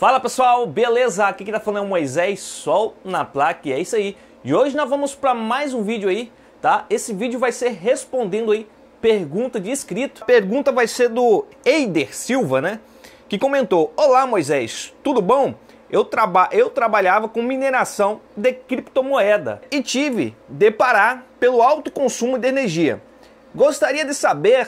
Fala pessoal, beleza? Aqui que tá falando é o Moisés Sol na placa e é isso aí. E hoje nós vamos para mais um vídeo aí, tá? Esse vídeo vai ser respondendo aí pergunta de inscrito. A pergunta vai ser do Eider Silva, né? Que comentou: "Olá Moisés, tudo bom? Eu, traba eu trabalhava com mineração de criptomoeda e tive deparar pelo alto consumo de energia. Gostaria de saber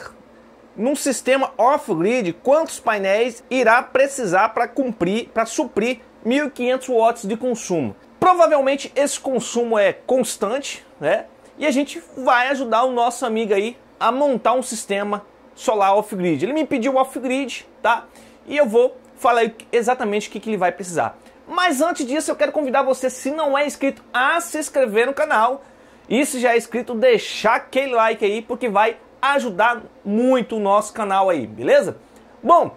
num sistema off-grid, quantos painéis irá precisar para cumprir, para suprir 1.500 watts de consumo. Provavelmente esse consumo é constante, né? E a gente vai ajudar o nosso amigo aí a montar um sistema solar off-grid. Ele me pediu off-grid, tá? E eu vou falar exatamente o que, que ele vai precisar. Mas antes disso, eu quero convidar você, se não é inscrito, a se inscrever no canal. E se já é inscrito, deixar aquele like aí, porque vai ajudar muito o nosso canal aí, beleza? Bom,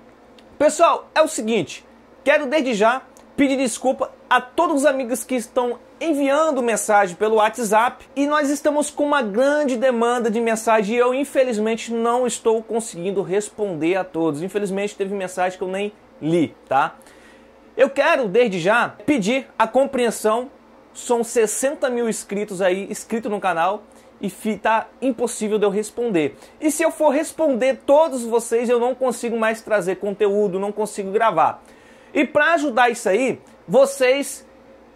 pessoal, é o seguinte, quero desde já pedir desculpa a todos os amigos que estão enviando mensagem pelo WhatsApp e nós estamos com uma grande demanda de mensagem e eu infelizmente não estou conseguindo responder a todos. Infelizmente teve mensagem que eu nem li, tá? Eu quero desde já pedir a compreensão, são 60 mil inscritos aí, inscrito no canal, e tá impossível de eu responder. E se eu for responder todos vocês, eu não consigo mais trazer conteúdo, não consigo gravar. E para ajudar isso aí, vocês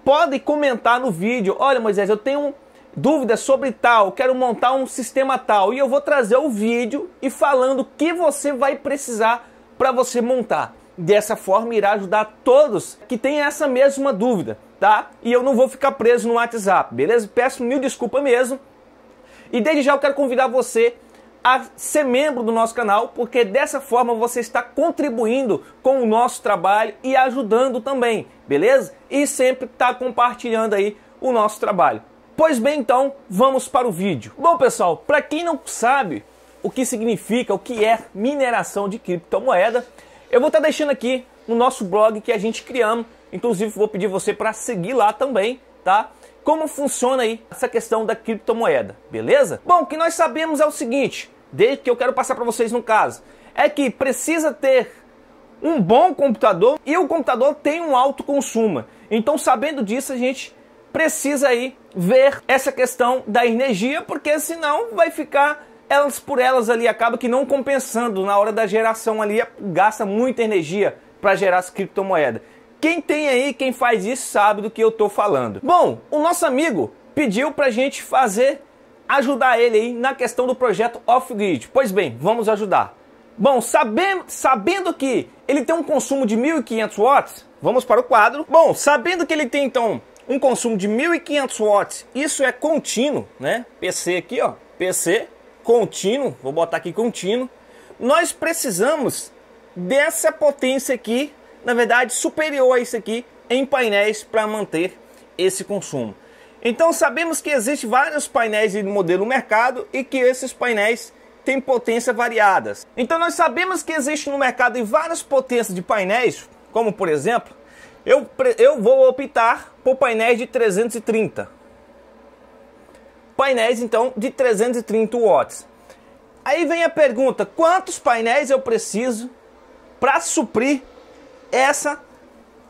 podem comentar no vídeo. Olha, Moisés, eu tenho dúvidas sobre tal, quero montar um sistema tal e eu vou trazer o vídeo e falando o que você vai precisar para você montar. Dessa forma irá ajudar todos que têm essa mesma dúvida, tá? E eu não vou ficar preso no WhatsApp, beleza? Peço mil desculpas mesmo e desde já eu quero convidar você a ser membro do nosso canal, porque dessa forma você está contribuindo com o nosso trabalho e ajudando também, beleza? E sempre está compartilhando aí o nosso trabalho. Pois bem, então, vamos para o vídeo. Bom, pessoal, para quem não sabe o que significa, o que é mineração de criptomoeda, eu vou estar tá deixando aqui no nosso blog que a gente criamos. Inclusive, vou pedir você para seguir lá também, tá? como funciona aí essa questão da criptomoeda, beleza? Bom, o que nós sabemos é o seguinte, desde que eu quero passar para vocês no caso, é que precisa ter um bom computador e o computador tem um alto consumo. Então, sabendo disso, a gente precisa aí ver essa questão da energia, porque senão vai ficar elas por elas ali, acaba que não compensando na hora da geração ali, gasta muita energia para gerar as criptomoedas. Quem tem aí, quem faz isso, sabe do que eu tô falando. Bom, o nosso amigo pediu pra gente fazer, ajudar ele aí na questão do projeto off-grid. Pois bem, vamos ajudar. Bom, sabendo, sabendo que ele tem um consumo de 1500 watts, vamos para o quadro. Bom, sabendo que ele tem então um consumo de 1500 watts, isso é contínuo, né? PC aqui, ó, PC contínuo, vou botar aqui contínuo. Nós precisamos dessa potência aqui na verdade, superior a isso aqui em painéis para manter esse consumo. Então sabemos que existem vários painéis de modelo mercado e que esses painéis têm potência variadas. Então nós sabemos que existe no mercado várias potências de painéis, como por exemplo, eu, eu vou optar por painéis de 330. Painéis então de 330 watts. Aí vem a pergunta: quantos painéis eu preciso para suprir essa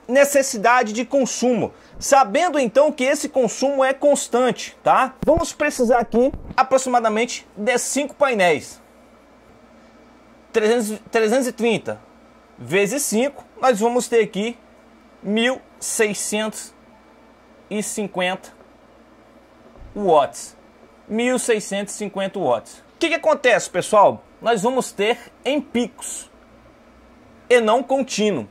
necessidade de consumo, sabendo então que esse consumo é constante, tá? Vamos precisar aqui aproximadamente de 5 painéis. 330 vezes 5, nós vamos ter aqui 1650 watts. 1650 watts. O que, que acontece, pessoal? Nós vamos ter em picos e não contínuo.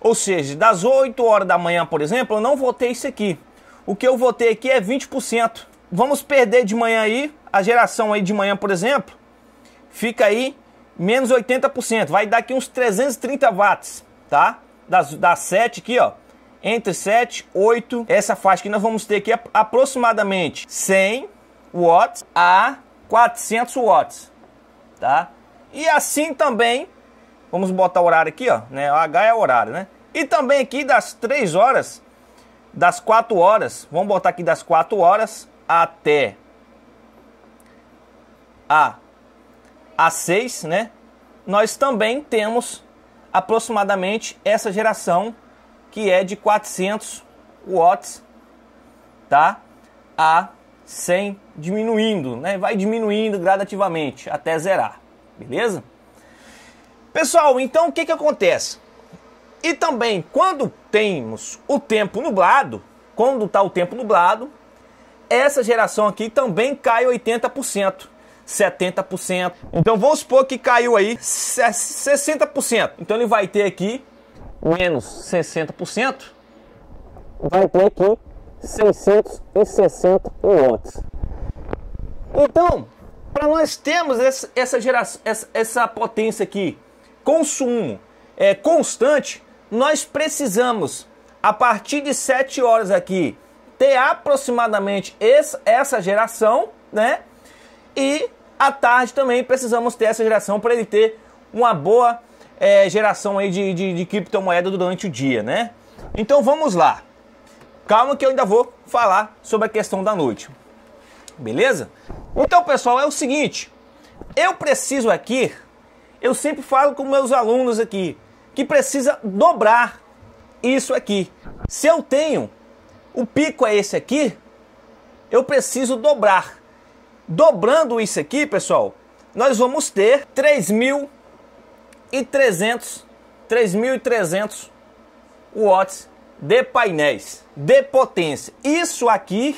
Ou seja, das 8 horas da manhã, por exemplo, eu não votei isso aqui. O que eu votei aqui é 20%. Vamos perder de manhã aí, a geração aí de manhã, por exemplo, fica aí menos 80%. Vai dar aqui uns 330 watts, tá? Das, das 7 aqui, ó. Entre 7, 8, essa faixa que nós vamos ter aqui é aproximadamente 100 watts a 400 watts, tá? E assim também Vamos botar o horário aqui, ó, né? O H é o horário, né? E também aqui das 3 horas, das 4 horas, vamos botar aqui das 4 horas até a a 6, né? Nós também temos aproximadamente essa geração que é de 400 watts, tá? A 100 diminuindo, né? Vai diminuindo gradativamente até zerar, beleza? Pessoal, então o que, que acontece? E também, quando temos o tempo nublado, quando está o tempo nublado, essa geração aqui também cai 80%, 70%. Então vamos supor que caiu aí 60%. Então ele vai ter aqui menos 60%, vai ter aqui 660 watts. Então, para nós termos essa, essa, geração, essa, essa potência aqui consumo é, constante, nós precisamos, a partir de 7 horas aqui, ter aproximadamente esse, essa geração, né? E à tarde também precisamos ter essa geração para ele ter uma boa é, geração aí de, de, de criptomoeda durante o dia, né? Então vamos lá. Calma que eu ainda vou falar sobre a questão da noite. Beleza? Então, pessoal, é o seguinte. Eu preciso aqui eu sempre falo com meus alunos aqui que precisa dobrar isso aqui. Se eu tenho o pico é esse aqui, eu preciso dobrar. Dobrando isso aqui, pessoal, nós vamos ter 3.300 3.300 watts de painéis de potência. Isso aqui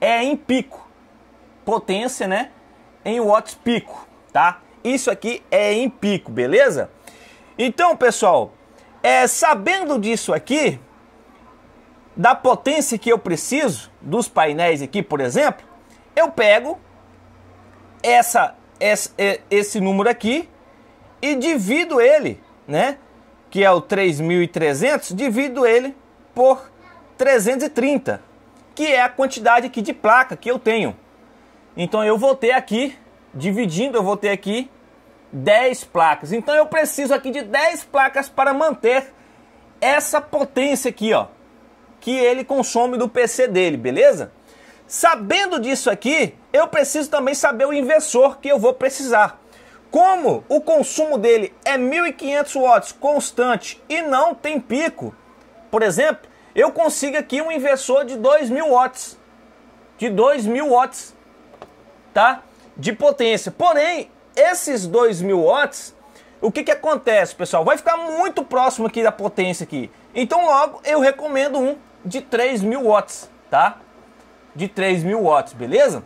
é em pico. Potência, né? Em watts pico, tá? Isso aqui é em pico, beleza? Então, pessoal, é, sabendo disso aqui, da potência que eu preciso, dos painéis aqui, por exemplo, eu pego essa, essa, é, esse número aqui e divido ele, né? Que é o 3.300, divido ele por 330, que é a quantidade aqui de placa que eu tenho. Então eu vou ter aqui dividindo, eu vou ter aqui 10 placas. Então eu preciso aqui de 10 placas para manter essa potência aqui, ó, que ele consome do PC dele, beleza? Sabendo disso aqui, eu preciso também saber o inversor que eu vou precisar. Como o consumo dele é 1500 watts constante e não tem pico, por exemplo, eu consigo aqui um inversor de 2000 watts. De 2000 watts, tá? de potência. Porém, esses 2.000 watts, o que, que acontece, pessoal? Vai ficar muito próximo aqui da potência aqui. Então, logo, eu recomendo um de 3.000 watts, tá? De 3.000 watts, beleza?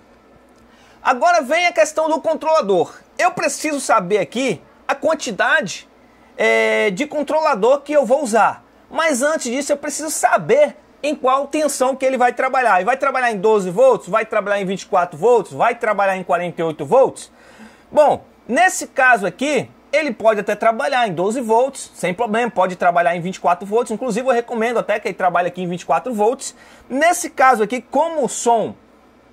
Agora vem a questão do controlador. Eu preciso saber aqui a quantidade é, de controlador que eu vou usar. Mas antes disso, eu preciso saber em qual tensão que ele vai trabalhar. E vai trabalhar em 12 volts? Vai trabalhar em 24 volts? Vai trabalhar em 48 volts? Bom, nesse caso aqui, ele pode até trabalhar em 12 volts, sem problema, pode trabalhar em 24 volts, inclusive eu recomendo até que ele trabalhe aqui em 24 volts. Nesse caso aqui, como são,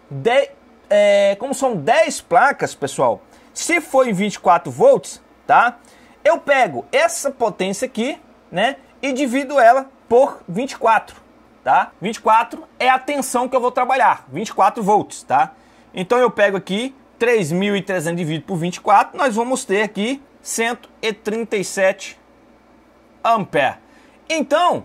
de, é, como são 10 placas, pessoal, se for em 24 volts, tá? Eu pego essa potência aqui, né, e divido ela por 24 tá? 24 é a tensão que eu vou trabalhar, 24 volts, tá? Então eu pego aqui 3.300 dividido por 24, nós vamos ter aqui 137 ampere. Então,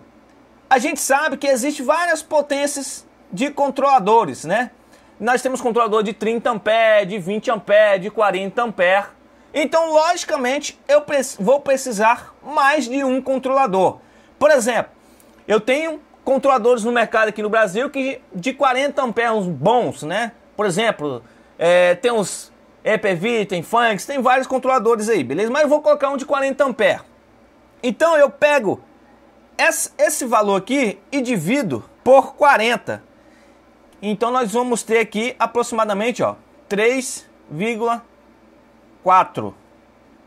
a gente sabe que existe várias potências de controladores, né? Nós temos controlador de 30 ampere, de 20 ampere, de 40 ampere. Então, logicamente, eu vou precisar mais de um controlador. Por exemplo, eu tenho controladores no mercado aqui no Brasil que de 40 amperes bons, né? Por exemplo, é, tem uns EPV, tem Funks, tem vários controladores aí, beleza? Mas eu vou colocar um de 40 amperes. Então eu pego esse, valor aqui e divido por 40. Então nós vamos ter aqui aproximadamente, ó, 3,4.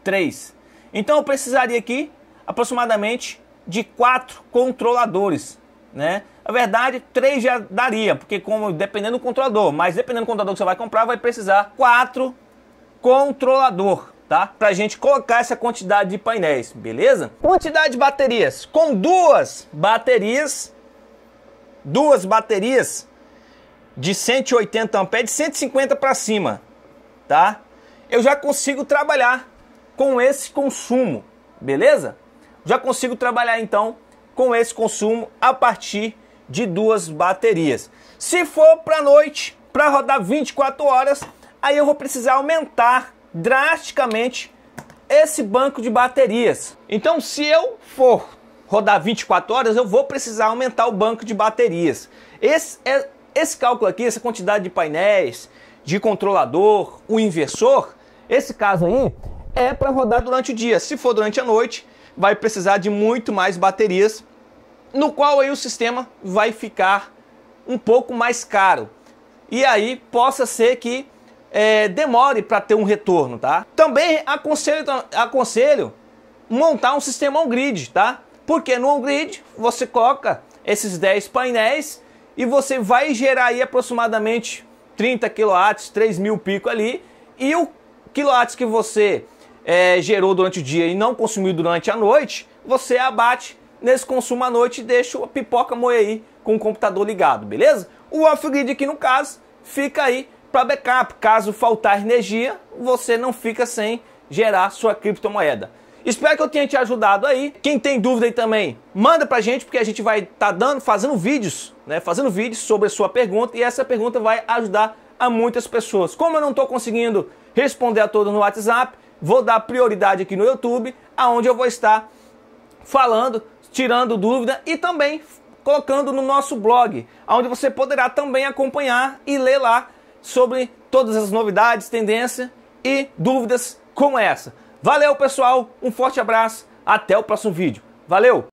3. Então eu precisaria aqui aproximadamente de quatro controladores né? Na verdade, três já daria, porque como dependendo do controlador, mas dependendo do controlador que você vai comprar, vai precisar quatro controlador, tá? Pra gente colocar essa quantidade de painéis, beleza? Quantidade de baterias. Com duas baterias, duas baterias de 180 amperes, de 150 para cima, tá? Eu já consigo trabalhar com esse consumo, beleza? Já consigo trabalhar então com esse consumo a partir de duas baterias. Se for para noite, para rodar 24 horas, aí eu vou precisar aumentar drasticamente esse banco de baterias. Então, se eu for rodar 24 horas, eu vou precisar aumentar o banco de baterias. Esse, é, esse cálculo aqui, essa quantidade de painéis, de controlador, o inversor, esse caso aí é para rodar durante o dia. Se for durante a noite, vai precisar de muito mais baterias no qual aí o sistema vai ficar um pouco mais caro. E aí possa ser que é, demore para ter um retorno, tá? Também aconselho, aconselho montar um sistema on-grid, tá? Porque no on-grid você coloca esses 10 painéis e você vai gerar aí aproximadamente 30 kW, 3 mil pico ali, e o kW que você é, gerou durante o dia e não consumiu durante a noite, você abate nesse consumo à noite e deixo a pipoca moer aí com o computador ligado, beleza? O off-grid aqui no caso fica aí para backup. Caso faltar energia, você não fica sem gerar sua criptomoeda. Espero que eu tenha te ajudado aí. Quem tem dúvida aí também, manda pra gente, porque a gente vai estar tá dando, fazendo vídeos, né? Fazendo vídeos sobre a sua pergunta e essa pergunta vai ajudar a muitas pessoas. Como eu não estou conseguindo responder a todos no WhatsApp, vou dar prioridade aqui no YouTube, aonde eu vou estar falando tirando dúvida e também colocando no nosso blog, onde você poderá também acompanhar e ler lá sobre todas as novidades, tendências e dúvidas como essa. Valeu, pessoal, um forte abraço, até o próximo vídeo. Valeu!